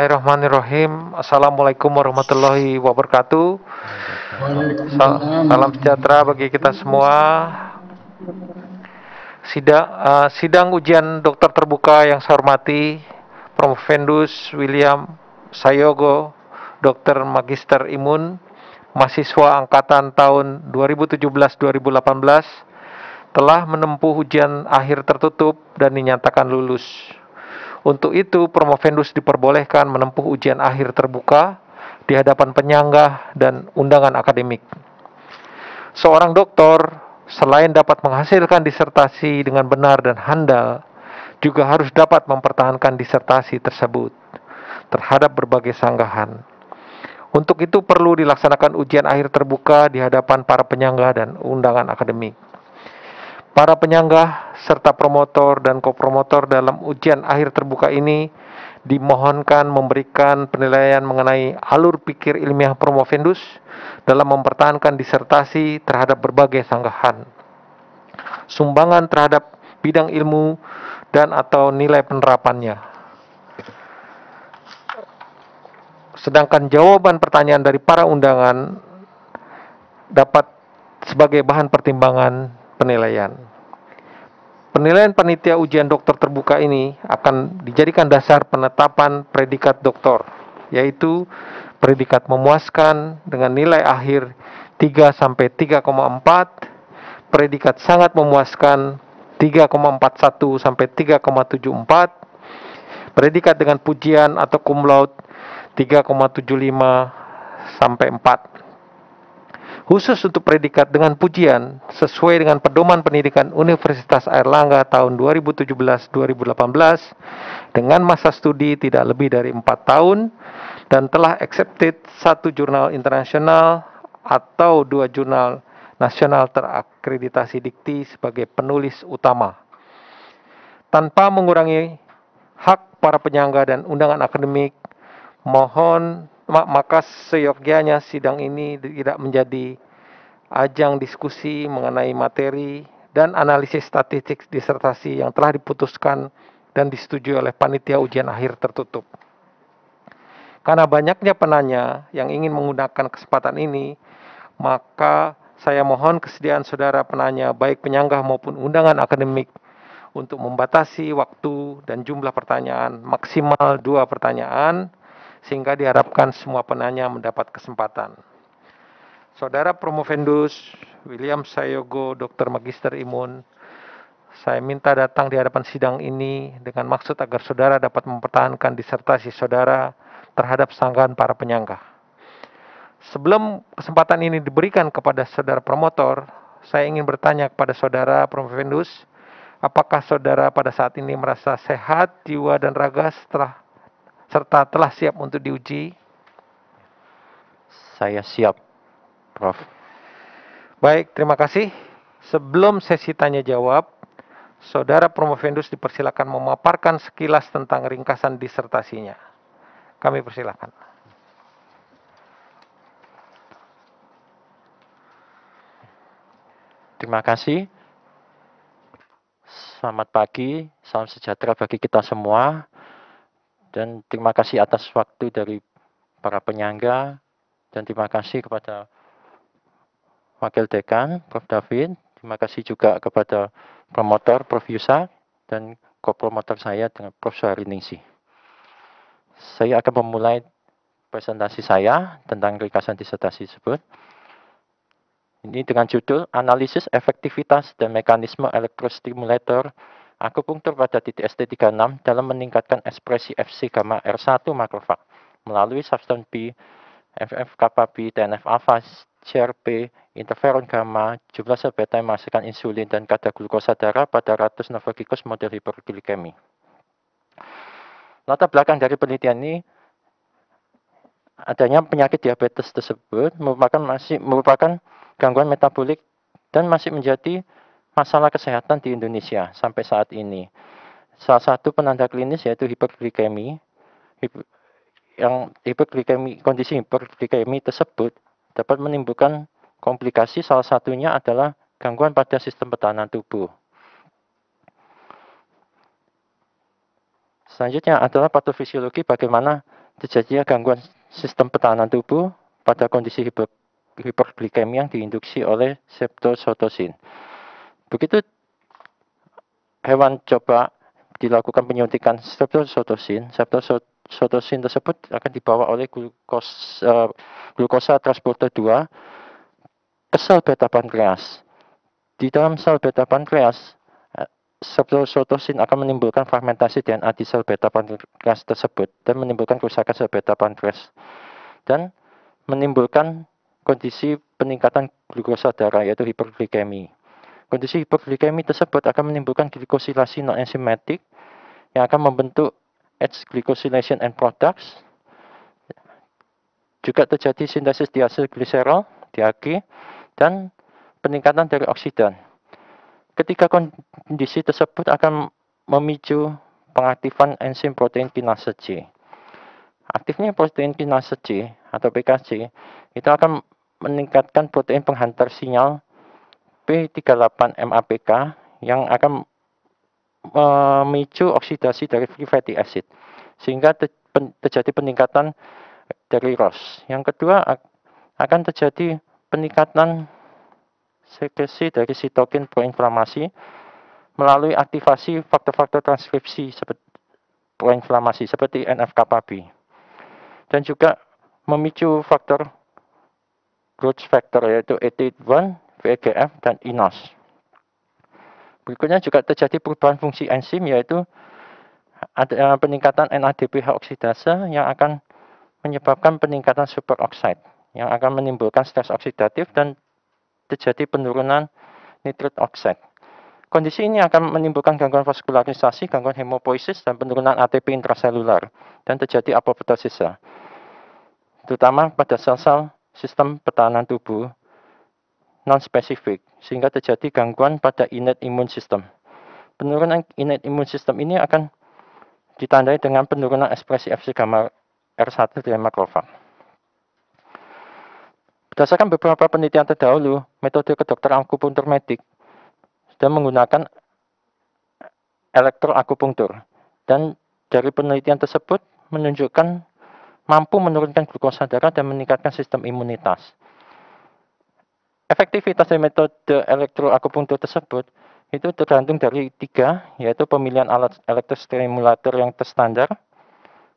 Bismillahirrahmanirrahim. Assalamualaikum warahmatullahi wabarakatuh. Salam sejahtera bagi kita semua. Sidang, uh, eh, sidang ujian dokter terbuka yang saya hormati, Prof. William Sayogo, Dokter Magister Imun, mahasiswa angkatan tahun 2017-2018, telah menempuh ujian akhir tertutup dan dinyatakan lulus. Untuk itu, Promovendus diperbolehkan menempuh ujian akhir terbuka di hadapan penyangga dan undangan akademik. Seorang doktor, selain dapat menghasilkan disertasi dengan benar dan handal, juga harus dapat mempertahankan disertasi tersebut terhadap berbagai sanggahan. Untuk itu perlu dilaksanakan ujian akhir terbuka di hadapan para penyangga dan undangan akademik. Para penyanggah serta promotor dan kopromotor dalam ujian akhir terbuka ini dimohonkan memberikan penilaian mengenai alur pikir ilmiah Promovendus dalam mempertahankan disertasi terhadap berbagai sanggahan. Sumbangan terhadap bidang ilmu dan atau nilai penerapannya. Sedangkan jawaban pertanyaan dari para undangan dapat sebagai bahan pertimbangan penilaian. Penilaian panitia ujian dokter terbuka ini akan dijadikan dasar penetapan predikat dokter, yaitu predikat memuaskan dengan nilai akhir 3 sampai 3,4, predikat sangat memuaskan 3,41 sampai 3,74, predikat dengan pujian atau cum laude 3,75 sampai 4 khusus untuk predikat dengan pujian sesuai dengan pedoman pendidikan Universitas Airlangga tahun 2017-2018 dengan masa studi tidak lebih dari 4 tahun dan telah accepted satu jurnal internasional atau dua jurnal nasional terakreditasi dikti sebagai penulis utama. Tanpa mengurangi hak para penyangga dan undangan akademik, mohon maka seyogianya sidang ini tidak menjadi ajang diskusi mengenai materi dan analisis statistik disertasi yang telah diputuskan dan disetujui oleh panitia ujian akhir tertutup. Karena banyaknya penanya yang ingin menggunakan kesempatan ini, maka saya mohon kesediaan saudara penanya baik penyanggah maupun undangan akademik untuk membatasi waktu dan jumlah pertanyaan maksimal dua pertanyaan sehingga diharapkan semua penanya mendapat kesempatan. Saudara Promovendus, William Sayogo, Dr. Magister Imun, saya minta datang di hadapan sidang ini dengan maksud agar saudara dapat mempertahankan disertasi saudara terhadap sanggahan para penyangga. Sebelum kesempatan ini diberikan kepada saudara promotor, saya ingin bertanya kepada saudara Promovendus, apakah saudara pada saat ini merasa sehat jiwa dan raga setelah serta telah siap untuk diuji? Saya siap, Prof. Baik, terima kasih. Sebelum sesi tanya jawab, Saudara Promovendus dipersilakan memaparkan sekilas tentang ringkasan disertasinya. Kami persilakan. Terima kasih. Selamat pagi, salam sejahtera bagi kita semua. Dan terima kasih atas waktu dari para penyangga dan terima kasih kepada Wakil Dekan Prof. David. Terima kasih juga kepada promotor Prof. Yusa dan kopromotor saya dengan Prof. Suhariningsi. Saya akan memulai presentasi saya tentang ringkasan disertasi tersebut. Ini dengan judul Analisis Efektivitas dan Mekanisme Elektrostimulator Akupunktur pada titik ST36 dalam meningkatkan ekspresi FC gamma R1 makrofag melalui substan P, FF kappa B, TNF alpha, CRP, interferon gamma, jumlah sel beta yang menghasilkan insulin dan kadar glukosa darah pada ratus novogikus model hiperglikemi. Latar belakang dari penelitian ini adanya penyakit diabetes tersebut merupakan masih merupakan gangguan metabolik dan masih menjadi masalah kesehatan di Indonesia sampai saat ini. Salah satu penanda klinis yaitu hiperglikemi. yang hiperglikemi kondisi hiperglikemi tersebut dapat menimbulkan komplikasi salah satunya adalah gangguan pada sistem pertahanan tubuh. Selanjutnya adalah patofisiologi bagaimana terjadinya gangguan sistem pertahanan tubuh pada kondisi hiper, hiperglikemi yang diinduksi oleh septosotosin. Begitu hewan coba dilakukan penyuntikan streptosotosin, streptosotosin tersebut akan dibawa oleh glukosa, uh, eh, glukosa transporter 2 ke sel beta pankreas. Di dalam sel beta pankreas, eh, streptosotosin akan menimbulkan fragmentasi DNA di sel beta pankreas tersebut dan menimbulkan kerusakan sel beta pankreas dan menimbulkan kondisi peningkatan glukosa darah yaitu hiperglikemi. Kondisi hipoglikemi tersebut akan menimbulkan glikosilasi non enzimatik yang akan membentuk H glycosylation end products. Juga terjadi sintesis diasilgliserol, DAG, dan peningkatan dari oksidan. Ketika kondisi tersebut akan memicu pengaktifan enzim protein kinase C. Aktifnya protein kinase C atau PKC itu akan meningkatkan protein penghantar sinyal P38 MAPK yang akan memicu oksidasi dari free fatty acid sehingga terjadi peningkatan dari ROS. Yang kedua akan terjadi peningkatan sekresi dari sitokin proinflamasi melalui aktivasi faktor-faktor transkripsi seperti proinflamasi seperti NF-kappa dan juga memicu faktor growth factor yaitu ET1 VGF, dan INOS. Berikutnya juga terjadi perubahan fungsi enzim yaitu ada eh, peningkatan NADPH oksidase yang akan menyebabkan peningkatan superoxide yang akan menimbulkan stres oksidatif dan terjadi penurunan nitrit oxide. Kondisi ini akan menimbulkan gangguan vaskularisasi, gangguan hemopoiesis, dan penurunan ATP intraseluler dan terjadi apoptosis, terutama pada sel-sel sistem pertahanan tubuh non-spesifik, sehingga terjadi gangguan pada innate imun sistem Penurunan innate imun sistem ini akan ditandai dengan penurunan ekspresi FC gamma R1 dari makrofag. Berdasarkan beberapa penelitian terdahulu, metode kedokteran akupunktur medik sudah menggunakan elektroakupunktur. Dan dari penelitian tersebut menunjukkan mampu menurunkan glukosa darah dan meningkatkan sistem imunitas. Efektivitas dari metode elektroakupunktur tersebut itu tergantung dari tiga, yaitu pemilihan alat elektrostimulator yang terstandar,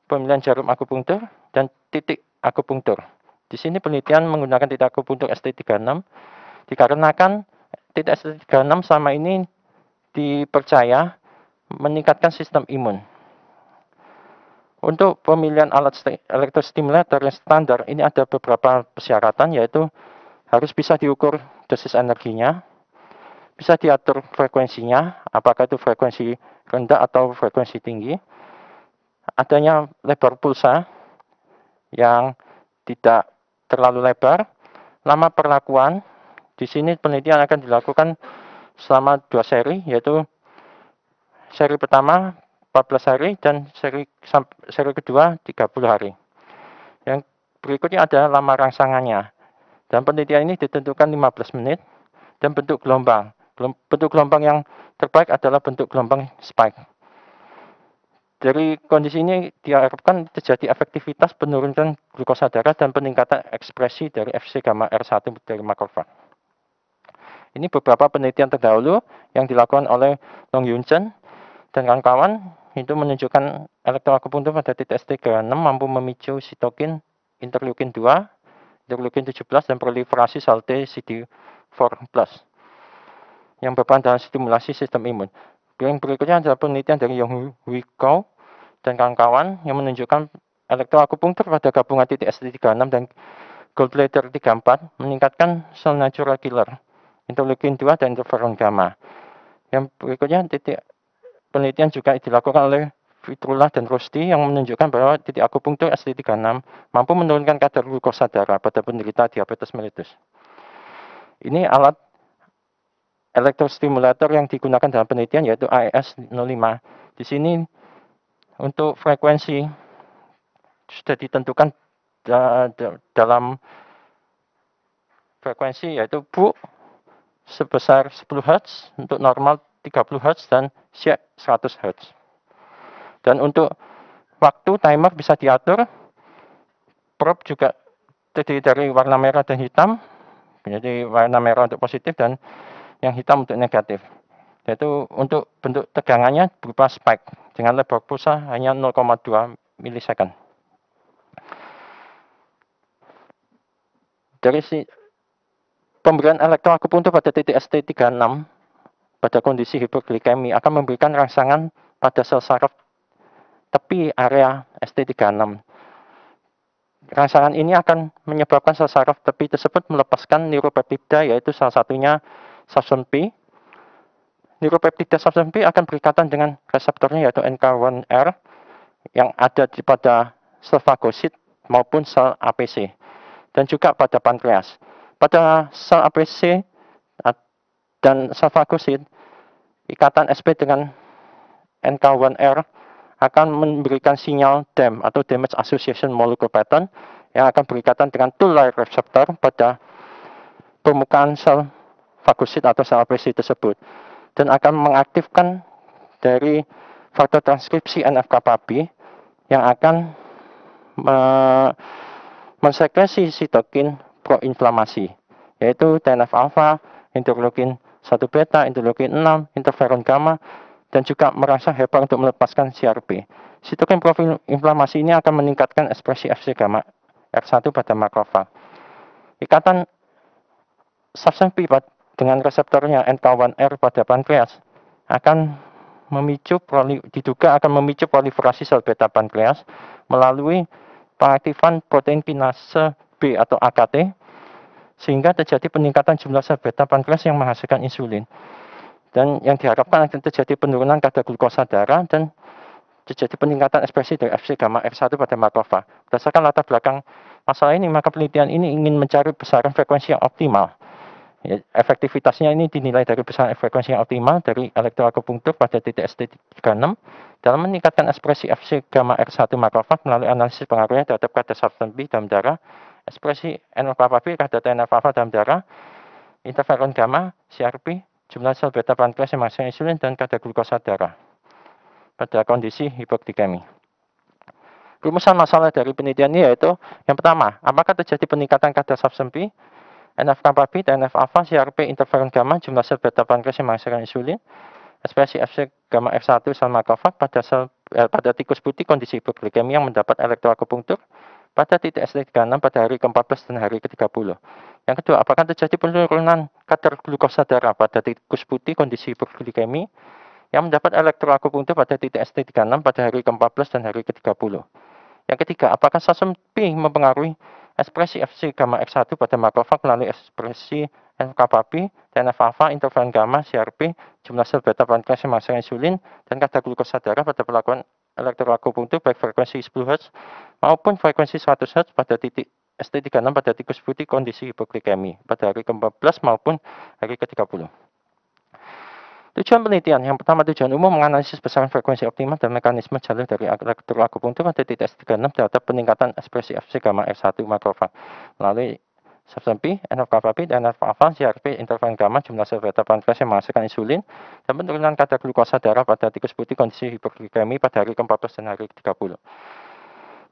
pemilihan jarum akupunktur, dan titik akupunktur. Di sini penelitian menggunakan titik akupunktur ST36 dikarenakan titik ST36 sama ini dipercaya meningkatkan sistem imun. Untuk pemilihan alat elektrostimulator yang standar, ini ada beberapa persyaratan, yaitu harus bisa diukur dosis energinya, bisa diatur frekuensinya, apakah itu frekuensi rendah atau frekuensi tinggi. Adanya lebar pulsa yang tidak terlalu lebar, lama perlakuan, di sini penelitian akan dilakukan selama dua seri, yaitu seri pertama 14 hari dan seri, seri kedua 30 hari. Yang berikutnya adalah lama rangsangannya. Dan penelitian ini ditentukan 15 menit dan bentuk gelombang. Bentuk gelombang yang terbaik adalah bentuk gelombang spike. Dari kondisi ini diharapkan terjadi efektivitas penurunan glukosa darah dan peningkatan ekspresi dari FC gamma R1 dari makrofag. Ini beberapa penelitian terdahulu yang dilakukan oleh Long Yun Chen dan kawan-kawan itu menunjukkan elektroakupunktur pada titik st 6 mampu memicu sitokin interleukin 2 interleukin 17 dan proliferasi sel T CD4+. Yang berpandangan stimulasi sistem imun. Yang berikutnya adalah penelitian dari Yong Wikau dan kawan-kawan yang menunjukkan elektroakupunktur pada gabungan titik ST36 dan gallbladder 34 meningkatkan sel natural killer, interleukin 2 dan interferon gamma. Yang berikutnya titik penelitian juga dilakukan oleh Fitrullah dan Rosti yang menunjukkan bahwa titik akupunktur sd 36 mampu menurunkan kadar glukosa darah pada penderita diabetes mellitus. Ini alat elektrostimulator yang digunakan dalam penelitian yaitu AES05. Di sini untuk frekuensi sudah ditentukan da da dalam frekuensi yaitu bu sebesar 10 Hz untuk normal 30 Hz dan siap 100 Hz. Dan untuk waktu timer bisa diatur. Prop juga terdiri dari warna merah dan hitam. Jadi warna merah untuk positif dan yang hitam untuk negatif. Yaitu untuk bentuk tegangannya berupa spike dengan lebar pulsa hanya 0,2 milisecond. Dari si pemberian elektroakupuntur pada titik ST36 pada kondisi hiperglikemi akan memberikan rangsangan pada sel saraf tepi area ST36. Rangsangan ini akan menyebabkan sel saraf tepi tersebut melepaskan neuropeptida yaitu salah satunya substance P. Neuropeptida substance P akan berikatan dengan reseptornya yaitu NK1R yang ada di pada sel fagosit maupun sel APC dan juga pada pankreas. Pada sel APC dan sel fagosit, ikatan SP dengan NK1R akan memberikan sinyal DAM atau Damage Association Molecule Pattern yang akan berikatan dengan Toll like receptor pada permukaan sel fagosit atau sel APC tersebut dan akan mengaktifkan dari faktor transkripsi nf yang akan me mensekresi sitokin proinflamasi yaitu TNF-alpha, interleukin 1 beta, interleukin 6, interferon gamma dan juga merasa hepa untuk melepaskan CRP. Sitokin profil inflamasi ini akan meningkatkan ekspresi FC gamma r 1 pada makrofag. Ikatan substan pipat dengan reseptornya NK1R pada pankreas akan memicu diduga akan memicu proliferasi sel beta pankreas melalui pengaktifan protein kinase B atau AKT sehingga terjadi peningkatan jumlah sel beta pankreas yang menghasilkan insulin. Dan yang diharapkan akan terjadi penurunan kadar glukosa darah dan terjadi peningkatan ekspresi dari FC gamma F1 pada makrofa. Berdasarkan latar belakang masalah ini, maka penelitian ini ingin mencari besaran frekuensi yang optimal. Ya, efektivitasnya ini dinilai dari besaran frekuensi yang optimal dari elektroakupunktur pada titik ST36 dalam meningkatkan ekspresi FC gamma R1 makrofag melalui analisis pengaruhnya terhadap kadar substan B dalam darah, ekspresi nf kadar TNF-alpha dalam darah, interferon gamma, CRP, jumlah sel beta pankreas yang menghasilkan insulin dan kadar glukosa darah pada kondisi hipoglikemi. Rumusan masalah dari penelitian ini yaitu yang pertama, apakah terjadi peningkatan kadar subsempi, P, NF kappa B dan NF alpha CRP interferon gamma jumlah sel beta pankreas yang menghasilkan insulin, ekspresi FC gamma F1 sama Kovac pada sel eh, pada tikus putih kondisi hipoglikemi yang mendapat elektroakupunktur pada titik SD36 pada hari ke-14 dan hari ke-30. Yang kedua, apakah terjadi penurunan kadar glukosa darah pada tikus putih kondisi hiperglikemi yang mendapat elektrolaku pada titik ST36 pada hari ke-14 dan hari ke-30? Yang ketiga, apakah sasum P mempengaruhi ekspresi FC gamma X1 pada makrofag melalui ekspresi NFKPAP, TNF-alpha, interferon gamma, CRP, jumlah sel beta pankreas yang insulin, dan kadar glukosa darah pada pelakuan elektroakupunktur baik frekuensi 10 Hz maupun frekuensi 100 Hz pada titik ST36 pada tikus putih kondisi hipoglikemi pada hari ke-14 maupun hari ke-30. Tujuan penelitian, yang pertama tujuan umum menganalisis besaran frekuensi optimal dan mekanisme jalur dari akupunktur pada titik S36 terhadap peningkatan ekspresi FC gamma R1 makrofag melalui substance P, NF kappa P, dan NF alpha, CRP, interferon gamma, jumlah sel beta pankreas yang menghasilkan insulin, dan penurunan kadar glukosa darah pada tikus putih kondisi hipoglikemi pada hari ke-14 dan hari ke-30.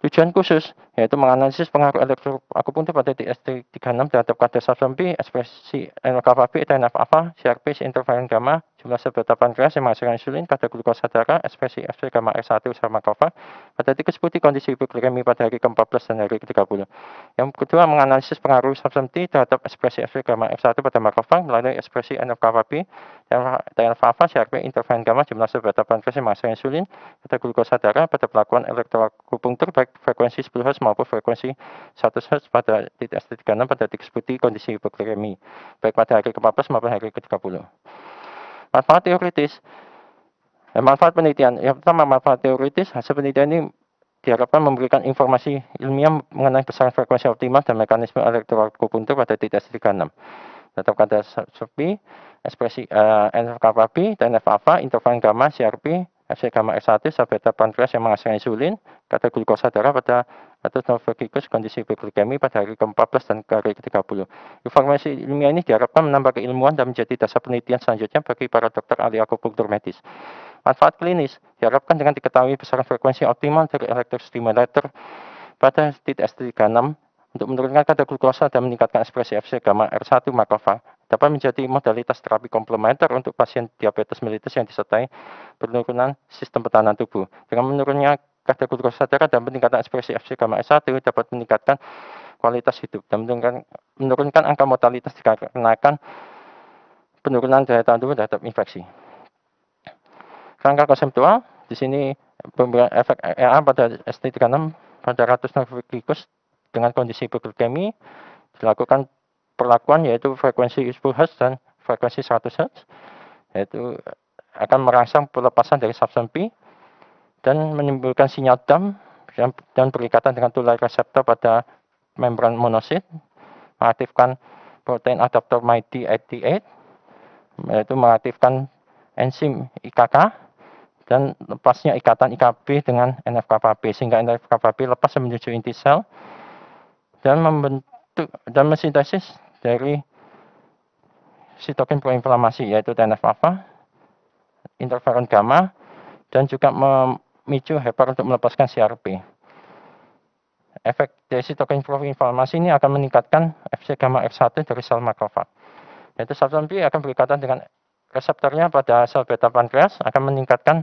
Tujuan khusus, yaitu menganalisis pengaruh elektroakupunktur pada titik TS36 terhadap kadar sodium B, ekspresi NLKB, TNF alpha, CRP, interferon gamma, jumlah sel pankreas yang menghasilkan insulin, kadar glukosa darah, ekspresi F gamma X1 sama kava, pada titik seperti kondisi hipoglikemi pada hari ke-14 dan hari ke-30. Yang kedua, menganalisis pengaruh sodium T terhadap ekspresi F gamma X1 pada makrofag melalui ekspresi NFKB, TNF alpha, CRP, interferon gamma, jumlah sel pankreas yang menghasilkan insulin, kadar glukosa darah pada pelakuan elektroakupunktur baik frekuensi 10 Hz maupun frekuensi 100 Hz pada titik s 36 pada titik seperti kondisi hipokremi, baik pada hari ke-14 maupun hari ke-30. Manfaat teoritis, eh, manfaat penelitian. Yang pertama, manfaat teoritis, hasil penelitian ini diharapkan memberikan informasi ilmiah mengenai besaran frekuensi optimal dan mekanisme elektroakupuntur pada titik s 36 Tetap kata sepi, ekspresi uh, eh, NFKP dan alpha, interval gamma, CRP, FC gamma X1 sampai t pankreas yang menghasilkan insulin, kata glukosa darah pada atau novokikus kondisi hipoglikemi pada hari ke-14 dan ke hari ke-30. Informasi ilmiah ini diharapkan menambah keilmuan dan menjadi dasar penelitian selanjutnya bagi para dokter ahli akupunktur medis. Manfaat klinis diharapkan dengan diketahui besaran frekuensi optimal dari elektrostimulator pada titik S36 untuk menurunkan kadar glukosa dan meningkatkan ekspresi FC gamma R1 makrofag dapat menjadi modalitas terapi komplementer untuk pasien diabetes mellitus yang disertai penurunan sistem pertahanan tubuh. Dengan menurunnya kadar glukosa darah dan peningkatan ekspresi FC gamma S1 dapat meningkatkan kualitas hidup dan menurunkan, menurunkan angka mortalitas dikarenakan penurunan daya tahan tubuh terhadap infeksi. Rangka konseptual, di sini pemberian efek EA pada ST36 pada ratus nervikus dengan kondisi hiperglikemi dilakukan perlakuan yaitu frekuensi 10 Hz dan frekuensi 100 Hz yaitu akan merangsang pelepasan dari substan P dan menimbulkan sinyal dam dan, dan berikatan dengan tulai reseptor pada membran monosit mengaktifkan protein adaptor MyD88 yaitu mengaktifkan enzim IKK dan lepasnya ikatan IKB dengan NFKB sehingga NFKB lepas menuju inti sel dan membentuk dan mensintesis dari sitokin proinflamasi yaitu TNF alpha, interferon gamma, dan juga memicu heper untuk melepaskan CRP. Efek dari sitokin proinflamasi ini akan meningkatkan FC gamma F1 dari sel makrofag. Yaitu sel B akan berikatan dengan reseptornya pada sel beta pankreas akan meningkatkan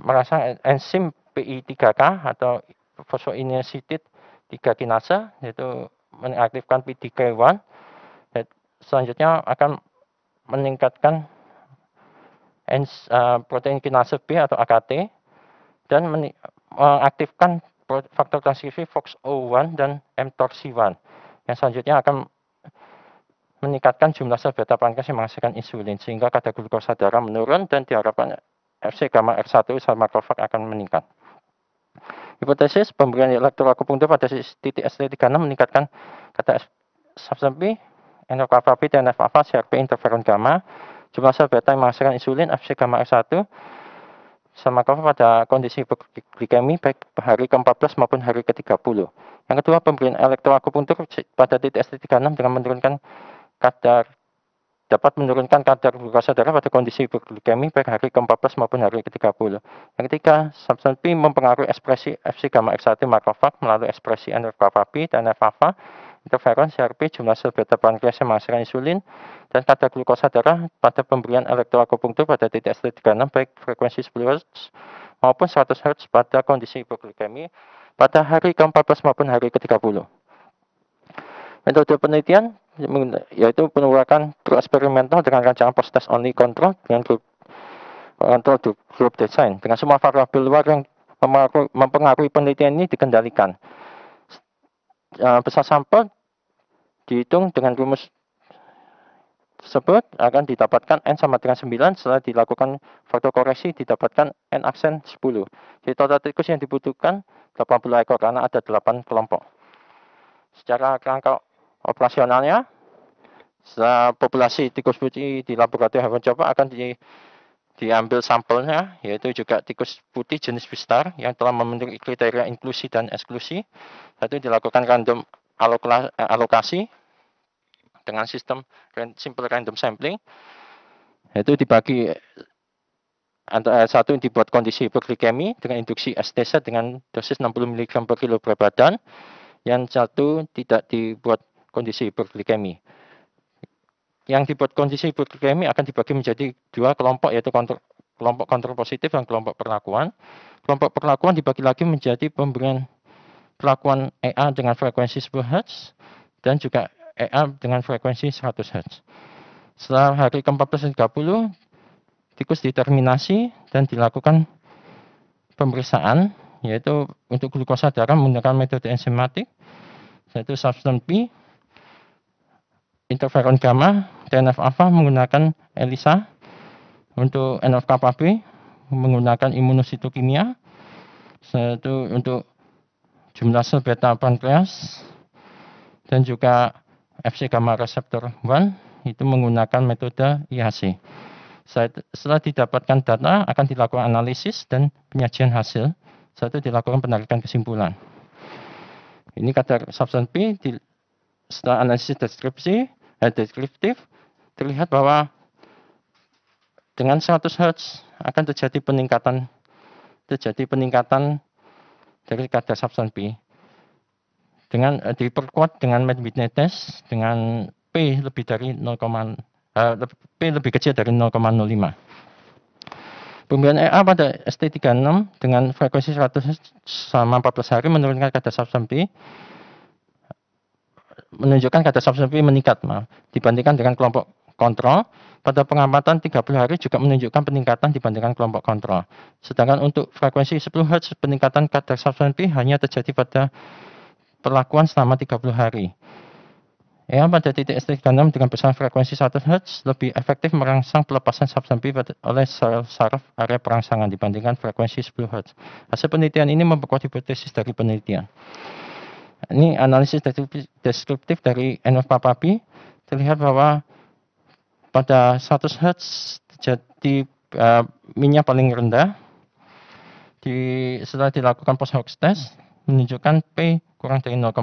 merasa enzim PI3K atau fosfoinositid 3 kinase yaitu mengaktifkan PDK1 dan selanjutnya akan meningkatkan eh, protein kinase B atau AKT dan mengaktifkan faktor transkripsi FOXO1 dan mTORC1 yang selanjutnya akan meningkatkan jumlah sel beta pankreas yang menghasilkan insulin sehingga kadar glukosa darah menurun dan diharapkan FC gamma F1 sel makrofag akan meningkat. Hipotesis pemberian elektroakupunktur pada titik s 36 meningkatkan kata subsampi nf alfa dan CRP interferon gamma. Jumlah sel beta yang menghasilkan insulin FC gamma R1 sama cover pada kondisi hipoglikemi baik hari ke-14 maupun hari ke-30. Yang kedua, pemberian elektroakupunktur pada titik ST36 dengan menurunkan kadar dapat menurunkan kadar glukosa darah pada kondisi hiperglikemi baik hari ke-14 maupun hari ke-30. Yang ketiga, substan P mempengaruhi ekspresi FC gamma X1 makrofag melalui ekspresi NF-kappa dan NF-alpha, interferon, CRP, jumlah sel beta pankreas yang menghasilkan insulin, dan kadar glukosa darah pada pemberian elektroakupunktur pada titik ST36 baik frekuensi 10 Hz maupun 100 Hz pada kondisi hiperglikemi pada hari ke-14 maupun hari ke-30. Metode penelitian yaitu penerapan eksperimental dengan rancangan post-test only control dengan grup group group design dengan semua variabel luar yang mempengaruhi penelitian ini dikendalikan. Eh, besar sampel dihitung dengan rumus tersebut akan didapatkan N sama dengan 9 setelah dilakukan faktor koreksi didapatkan N aksen 10. Jadi total tikus yang dibutuhkan 80 ekor karena ada 8 kelompok. Secara kerangka operasionalnya. Setelah populasi tikus putih di laboratorium hewan coba akan di, diambil sampelnya, yaitu juga tikus putih jenis Bistar yang telah memenuhi kriteria inklusi dan eksklusi. Lalu dilakukan random eh, alokasi dengan sistem simple random sampling, yaitu dibagi antara eh, satu yang dibuat kondisi hipoglikemi dengan induksi STC dengan dosis 60 mg per kilo berat badan, yang satu tidak dibuat kondisi hiperglikemi. Yang dibuat kondisi hiperglikemi akan dibagi menjadi dua kelompok yaitu kontrol, kelompok kontrol positif dan kelompok perlakuan. Kelompok perlakuan dibagi lagi menjadi pemberian perlakuan EA dengan frekuensi 10 Hz dan juga EA dengan frekuensi 100 Hz. Setelah hari ke 30, tikus diterminasi dan dilakukan pemeriksaan yaitu untuk glukosa darah menggunakan metode enzimatik yaitu substance P interferon gamma, TNF alpha menggunakan ELISA, untuk NF kappa B menggunakan imunositokimia, satu untuk jumlah sel beta pankreas, dan juga FC gamma receptor 1 itu menggunakan metode IHC. Setelah didapatkan data akan dilakukan analisis dan penyajian hasil, satu dilakukan penarikan kesimpulan. Ini kadar substan P di, setelah analisis deskripsi deskriptif, terlihat bahwa dengan 100 Hz akan terjadi peningkatan terjadi peningkatan dari kadar substan P. Dengan eh, diperkuat dengan magnetic test dengan P lebih dari 0, uh, eh, P lebih kecil dari 0,05. Pembelian EA pada ST36 dengan frekuensi 100 Hz 14 hari menurunkan kadar substan P menunjukkan kadar subsurvey meningkat maaf, dibandingkan dengan kelompok kontrol. Pada pengamatan 30 hari juga menunjukkan peningkatan dibandingkan kelompok kontrol. Sedangkan untuk frekuensi 10 Hz, peningkatan kadar subsurvey hanya terjadi pada perlakuan selama 30 hari. Ya, pada titik S36 dengan besar frekuensi 1 Hz lebih efektif merangsang pelepasan subsampi oleh sel saraf area perangsangan dibandingkan frekuensi 10 Hz. Hasil penelitian ini memperkuat hipotesis dari penelitian. Ini analisis deskriptif dari NF Papapi terlihat bahwa pada 100 Hz terjadi uh, minyak paling rendah. Di, setelah dilakukan post hoc test menunjukkan P kurang dari 0,05.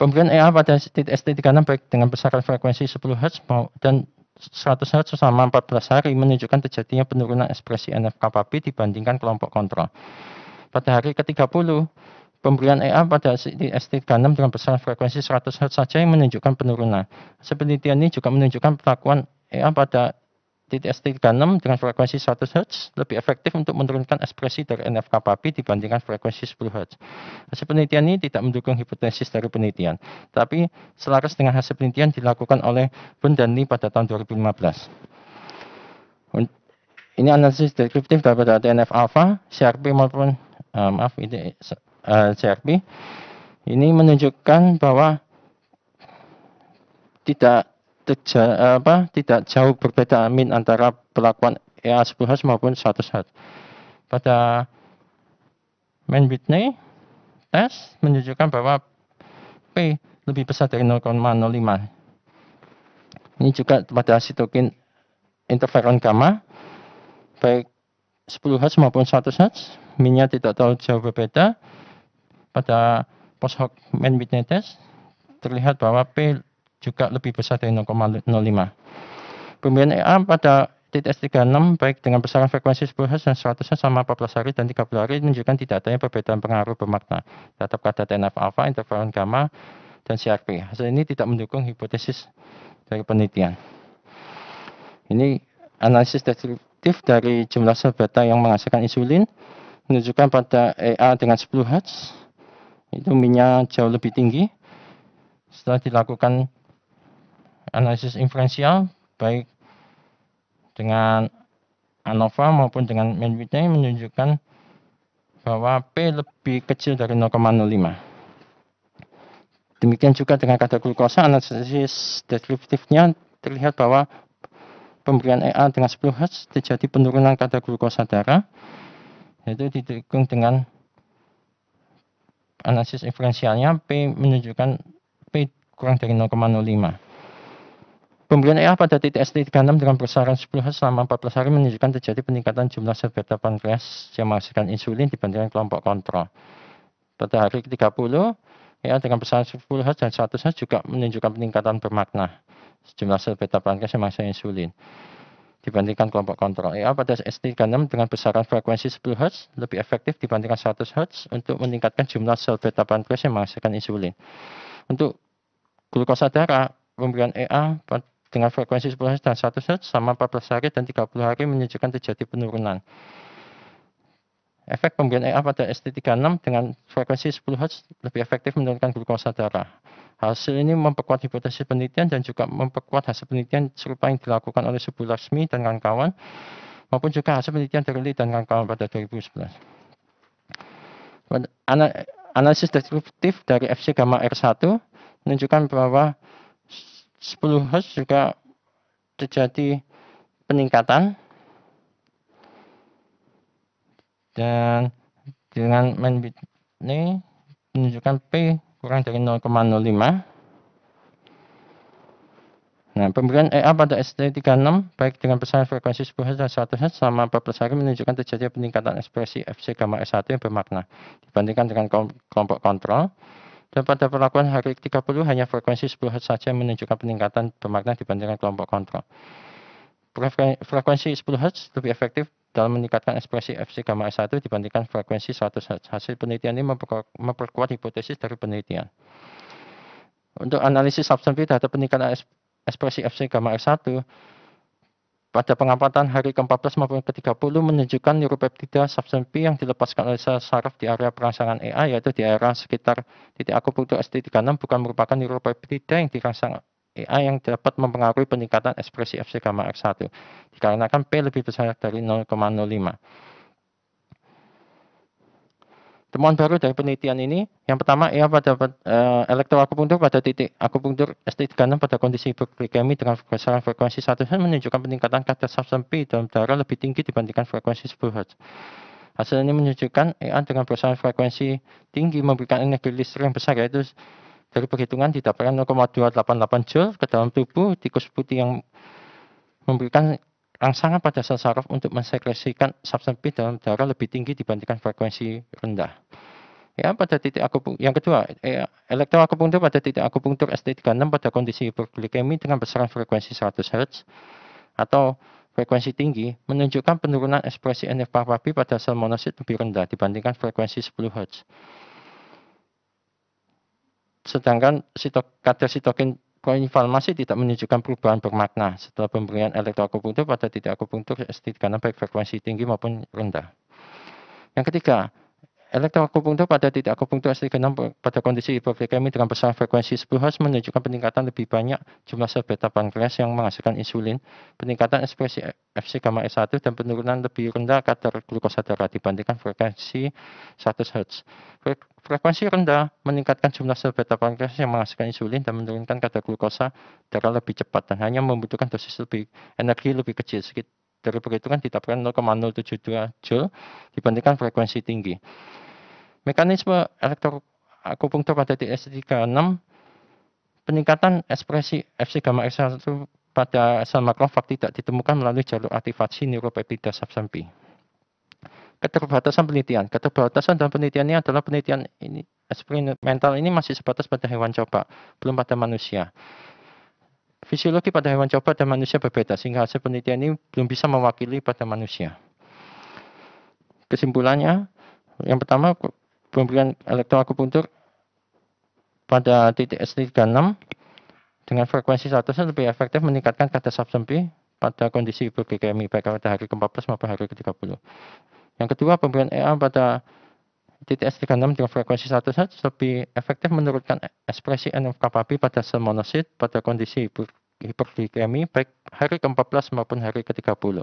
Pemberian EA pada titik ST36 baik dengan besaran frekuensi 10 Hz dan 100 Hz selama 14 hari menunjukkan terjadinya penurunan ekspresi NF-kapab dibandingkan kelompok kontrol. Pada hari ke-30, pemberian EA pada ST36 dengan besar frekuensi 100 Hz saja yang menunjukkan penurunan. penelitian ini juga menunjukkan perlakuan EA pada titik ST36 dengan frekuensi 100 Hz lebih efektif untuk menurunkan ekspresi dari NF papi dibandingkan frekuensi 10 Hz. Hasil penelitian ini tidak mendukung hipotesis dari penelitian, tapi selaras dengan hasil penelitian dilakukan oleh Bun dan pada tahun 2015. Ini analisis deskriptif daripada TNF alpha, CRP maupun uh, maaf ini uh, eh, CRP ini menunjukkan bahwa tidak terja, eh, apa tidak jauh berbeda min antara perlakuan EA 10 Hz maupun 100 Hz. Pada main Whitney tes menunjukkan bahwa P lebih besar dari 0,05. Ini juga pada sitokin interferon gamma baik 10 Hz maupun 100 Hz, minyak tidak terlalu jauh berbeda. Pada post hoc main witness terlihat bahwa P juga lebih besar dari 0,05. Pembelian EA pada TTS 36 baik dengan besaran frekuensi 10 Hz dan 100 Hz sama 14 hari dan 30 hari menunjukkan tidak adanya perbedaan pengaruh bermakna terhadap kadar TNF alpha, interferon gamma, dan CRP. Hasil ini tidak mendukung hipotesis dari penelitian. Ini analisis dari aktif dari jumlah sel beta yang menghasilkan insulin menunjukkan pada EA dengan 10 Hz itu minyak jauh lebih tinggi setelah dilakukan analisis inferensial baik dengan ANOVA maupun dengan ManWidney menunjukkan bahwa P lebih kecil dari 0,05 Demikian juga dengan kadar glukosa, analisis deskriptifnya terlihat bahwa pemberian EA dengan 10 Hz terjadi penurunan kadar glukosa darah yaitu didukung dengan analisis inferensialnya P menunjukkan P kurang dari 0,05 Pemberian EA pada titik ST36 dengan besaran 10 Hz selama 14 hari menunjukkan terjadi peningkatan jumlah sel beta pankreas yang menghasilkan insulin dibandingkan kelompok kontrol. Pada hari ke-30, EA dengan besaran 10 Hz dan 100 Hz juga menunjukkan peningkatan bermakna sejumlah sel beta pankreas yang masa insulin dibandingkan kelompok kontrol. EA pada ST 36 dengan besaran frekuensi 10 Hz lebih efektif dibandingkan 100 Hz untuk meningkatkan jumlah sel beta pankreas yang menghasilkan insulin. Untuk glukosa darah, pemberian EA dengan frekuensi 10 Hz dan 100 Hz sama 14 hari dan 30 hari menunjukkan terjadi penurunan. Efek pemberian EA pada ST36 dengan frekuensi 10 Hz lebih efektif menurunkan glukosa darah. Hasil ini memperkuat hipotesis penelitian dan juga memperkuat hasil penelitian serupa yang dilakukan oleh Subu Laksmi dan kawan-kawan, maupun juga hasil penelitian dari Lee dan kawan-kawan pada 2011. Analisis deskriptif dari FC gamma R1 menunjukkan bahwa 10 Hz juga terjadi peningkatan dan dengan main ini menunjukkan P kurang dari 0,05 Nah, pemberian EA pada ST36 baik dengan besaran frekuensi 10 Hz dan 100 Hz selama 14 hari menunjukkan terjadi peningkatan ekspresi FC gamma S1 yang bermakna dibandingkan dengan kelompok kontrol. Dan pada perlakuan hari 30 hanya frekuensi 10 Hz saja menunjukkan peningkatan bermakna dibandingkan kelompok kontrol. Frekuensi 10 Hz lebih efektif dalam meningkatkan ekspresi FC gamma S1 dibandingkan frekuensi 100 Hz. Hasil penelitian ini memperkuat hipotesis dari penelitian. Untuk analisis substansi data peningkatan ekspresi FC gamma S1, pada pengamatan hari ke-14 maupun ke-30 menunjukkan neuropeptida substansi yang dilepaskan oleh saraf di area perangsangan EA yaitu di area sekitar titik akupunktur ST36 bukan merupakan neuropeptida yang dirangsang A yang dapat mempengaruhi peningkatan ekspresi FC gamma X1 dikarenakan P lebih besar dari 0,05. Temuan baru dari penelitian ini, yang pertama ia pada uh, eh, elektro akupunktur pada titik akupunktur ST36 pada kondisi hiperglikemi dengan besaran frekuensi 1 Hz menunjukkan peningkatan kadar substan P dalam darah lebih tinggi dibandingkan frekuensi 10 Hz. Hasil ini menunjukkan EA dengan besaran frekuensi tinggi memberikan energi listrik yang besar yaitu dari perhitungan didapatkan 0,288 Joule ke dalam tubuh tikus putih yang memberikan rangsangan pada sel saraf untuk mensekresikan substan P dalam darah lebih tinggi dibandingkan frekuensi rendah. Ya, pada titik akupunktur yang kedua, eh, elektroakupunktur pada titik akupunktur ST36 pada kondisi hiperglikemi dengan besaran frekuensi 100 Hz atau frekuensi tinggi menunjukkan penurunan ekspresi NF-parpapi pada sel monosit lebih rendah dibandingkan frekuensi 10 Hz sedangkan sitok, kadar sitokin koinformasi tidak menunjukkan perubahan bermakna setelah pemberian elektroakupunktur pada titik akupunktur ST karena baik frekuensi tinggi maupun rendah. Yang ketiga, Elektroakupunktur pada titik acupunktur S36 pada kondisi hipoglikemi dengan besaran frekuensi 10 Hz menunjukkan peningkatan lebih banyak jumlah sel beta pankreas yang menghasilkan insulin, peningkatan ekspresi FC gamma S1 dan penurunan lebih rendah kadar glukosa darah dibandingkan frekuensi 100 Hz. Frekuensi rendah meningkatkan jumlah sel beta pankreas yang menghasilkan insulin dan menurunkan kadar glukosa darah lebih cepat dan hanya membutuhkan dosis lebih energi lebih kecil dari perhitungan ditetapkan 0,072 Joule dibandingkan frekuensi tinggi. Mekanisme elektroakupunktur pada titik ts 36 peningkatan ekspresi FC gamma X1 pada sel makrofag tidak ditemukan melalui jalur aktivasi neuropeptida substans Keterbatasan penelitian. Keterbatasan dalam ini adalah penelitian ini eksperimental ini masih sebatas pada hewan coba, belum pada manusia. Fisiologi pada hewan coba dan manusia berbeda, sehingga hasil penelitian ini belum bisa mewakili pada manusia. Kesimpulannya, yang pertama pemberian elektroakupuntur pada titik S36 dengan frekuensi 100 lebih efektif meningkatkan kadar substans B pada kondisi hipoglikemi baik pada hari ke-14 maupun hari ke-30. Yang kedua, pemberian EA pada titik S36 dengan frekuensi 100 lebih efektif menurunkan ekspresi nf pada sel monosit pada kondisi hiperglikemi baik hari ke-14 maupun hari ke-30.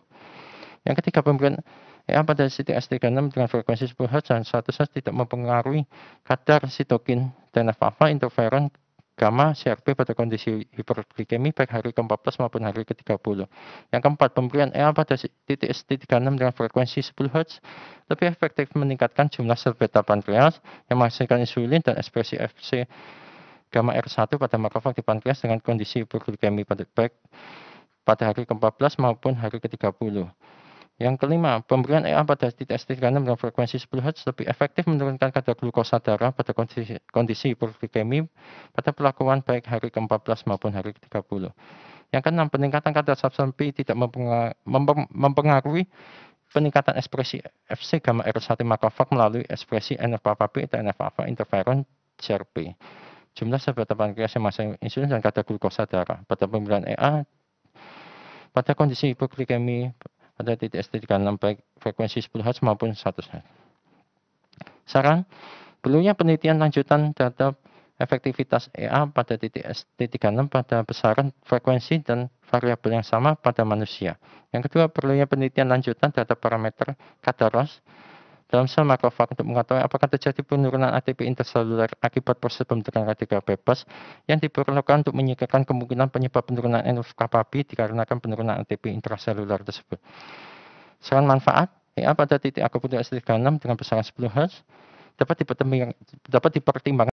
Yang ketiga pemberian EA pada CTS 36 dengan frekuensi 10 Hz dan 100 Hz tidak mempengaruhi kadar sitokin dan alpha interferon gamma CRP pada kondisi hiperglikemi baik hari ke-14 maupun hari ke-30. Yang keempat, pemberian EA pada titik ST36 dengan frekuensi 10 Hz lebih efektif meningkatkan jumlah sel beta pankreas yang menghasilkan insulin dan ekspresi FC gamma R1 pada makrofag di pankreas dengan kondisi hipoglikemi pada baik pada hari ke-14 maupun hari ke-30. Yang kelima, pemberian EA pada titik ST36 dengan frekuensi 10 Hz lebih efektif menurunkan kadar glukosa darah pada kondisi, kondisi hipoglikemi pada perlakuan baik hari ke-14 maupun hari ke-30. Yang keenam, peningkatan kadar substan P tidak mempengaruhi peningkatan ekspresi FC gamma R1 makrofag melalui ekspresi NF-alpha P dan NF-alpha interferon CRP. Jumlah sel beta pankreas yang masang insulin dan kadar glukosa darah pada pemberian EA pada kondisi hipoglikemi pada titik ST36 baik frekuensi 10 Hz maupun 100 Hz. Saran, perlunya penelitian lanjutan terhadap efektivitas EA pada titik ST36 pada besaran frekuensi dan variabel yang sama pada manusia. Yang kedua, perlunya penelitian lanjutan terhadap parameter ROS dalam sel makrofag untuk mengetahui apakah terjadi penurunan ATP interseluler akibat proses pembentukan radikal bebas yang diperlukan untuk menyingkirkan kemungkinan penyebab penurunan NF kapabi dikarenakan penurunan ATP intraseluler tersebut. Saran manfaat, Ya, pada titik akupuntur S36 dengan besaran 10 Hz dapat dapat dipertimbangkan